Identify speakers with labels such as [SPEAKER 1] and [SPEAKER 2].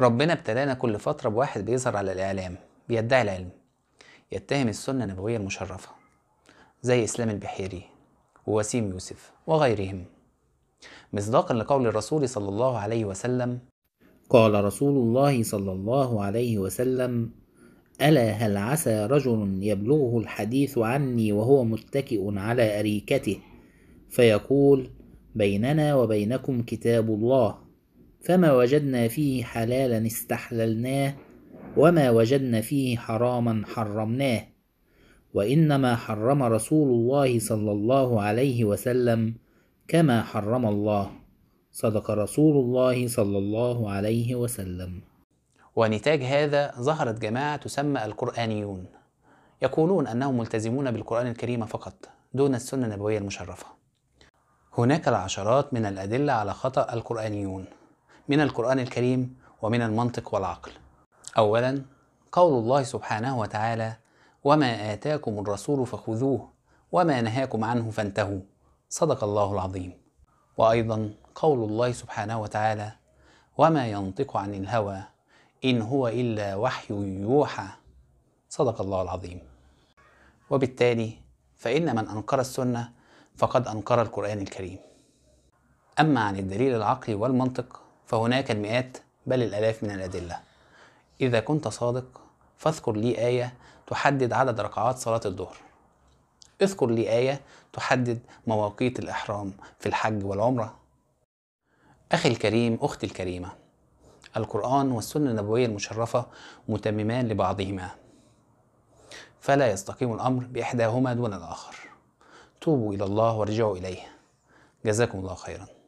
[SPEAKER 1] ربنا ابتلانا كل فترة بواحد بيظهر على الإعلام بيدعي العلم يتهم السنة النبوية المشرفة زي إسلام البحيري ووسيم يوسف وغيرهم مصداقا لقول الرسول صلى الله عليه وسلم قال رسول الله صلى الله عليه وسلم ألا هل عسى رجل يبلغه الحديث عني وهو متكئ على أريكته فيقول بيننا وبينكم كتاب الله فما وجدنا فيه حلالا استحللناه وما وجدنا فيه حراما حرمناه وانما حرم رسول الله صلى الله عليه وسلم كما حرم الله صدق رسول الله صلى الله عليه وسلم ونتاج هذا ظهرت جماعه تسمى القرانيون يقولون انهم ملتزمون بالقران الكريم فقط دون السنه النبويه المشرفه هناك العشرات من الادله على خطا القرانيون من القرآن الكريم ومن المنطق والعقل. أولا قول الله سبحانه وتعالى: "وما آتاكم الرسول فخذوه وما نهاكم عنه فانتهوا" صدق الله العظيم. وأيضا قول الله سبحانه وتعالى: "وما ينطق عن الهوى إن هو إلا وحي يوحى" صدق الله العظيم. وبالتالي فإن من أنكر السنة فقد أنكر القرآن الكريم. أما عن الدليل العقلي والمنطق فهناك المئات بل الآلاف من الأدلة إذا كنت صادق فاذكر لي آية تحدد عدد ركعات صلاة الظهر اذكر لي آية تحدد مواقيت الإحرام في الحج والعمرة أخي الكريم أختي الكريمة القرآن والسنة النبوية المشرفة متممان لبعضهما فلا يستقيم الأمر بإحداهما دون الآخر توبوا إلى الله وارجعوا إليه جزاكم الله خيراً